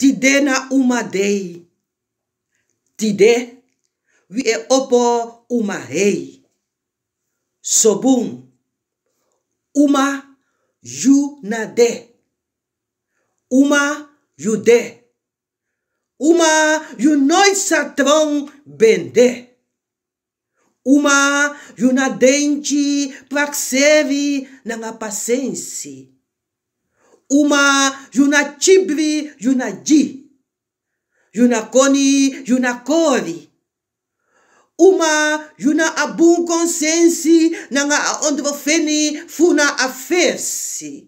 Tide na dei, Tide vi e opo rei. Sobum. Uma junade. Uma jude. Uma junoi satrão bende uma junadente praxeve na paciência. uma yunachibvi yunaji yunakoni yunakodhi uma yuna a bom consenso nanga onde feni funa a fersi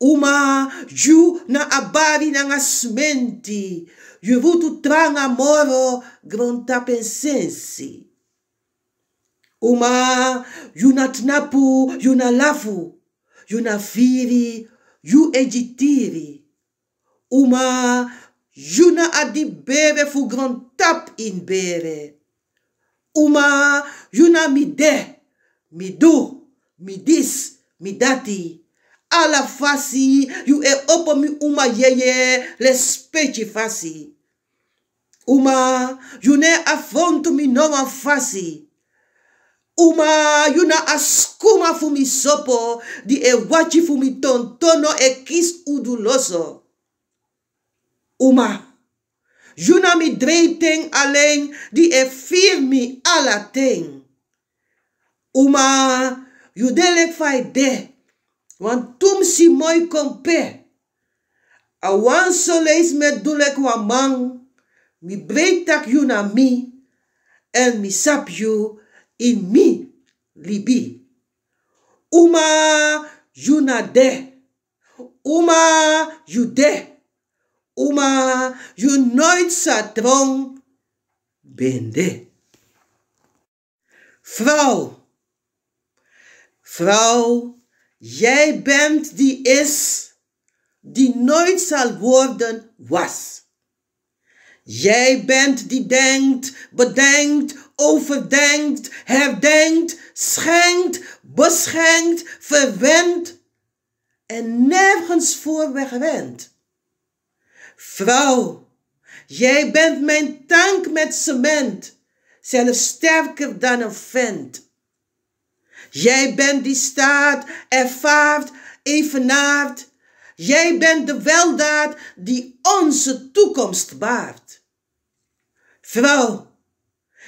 uma ju na abari nanga smenti juvutu tranga moro gronta pensensi uma yuna tnapu yuna lavu yuna firi Ju Uma Juna adi bebe fu grand tap in bere. Uma Juna mi de, mi do, mi dis, mi dati. Alla fasi, you e opo mi uma yeye, le speci fasi. Uma, you ne afontu mi noma fasi. Uma yuna askuma fumi sopo di e wachi fumi tono e kis uduloso. Uma, yuna mi dreiting alleen di e firmi ala ting. Uma, yudelek fai de, want tum si moi kompe. Awan wan soleis me dulek wa mang, mi breitak yuna mi, en mi sap you in mi libi. Uma junade. Uma jude. Uma je nooit satron bende. Vrouw. Vrouw, jij bent die is, die nooit zal worden was. Jij bent die denkt, bedenkt, overdenkt, herdenkt, schenkt, beschenkt, verwend en nergens voor wegwend. Vrouw, jij bent mijn tank met cement, zelfs sterker dan een vent. Jij bent die staat, ervaart, evenaart. Jij bent de weldaad die onze toekomst baart. Vrouw,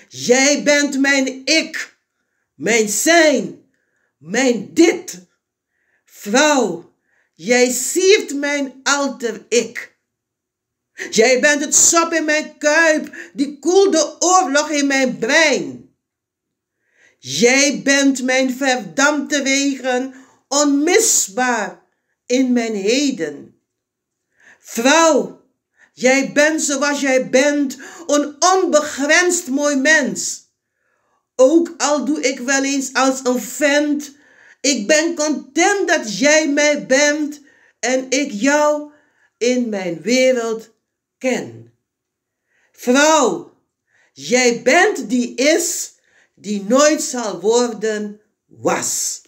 Jij bent mijn ik, mijn zijn, mijn dit. Vrouw, jij siert mijn alter ik. Jij bent het sap in mijn kuip, die koelde oorlog in mijn brein. Jij bent mijn verdampte wegen, onmisbaar in mijn heden. Vrouw, Jij bent zoals jij bent, een onbegrensd mooi mens. Ook al doe ik wel eens als een vent, ik ben content dat jij mij bent en ik jou in mijn wereld ken. Vrouw, jij bent die is, die nooit zal worden, was.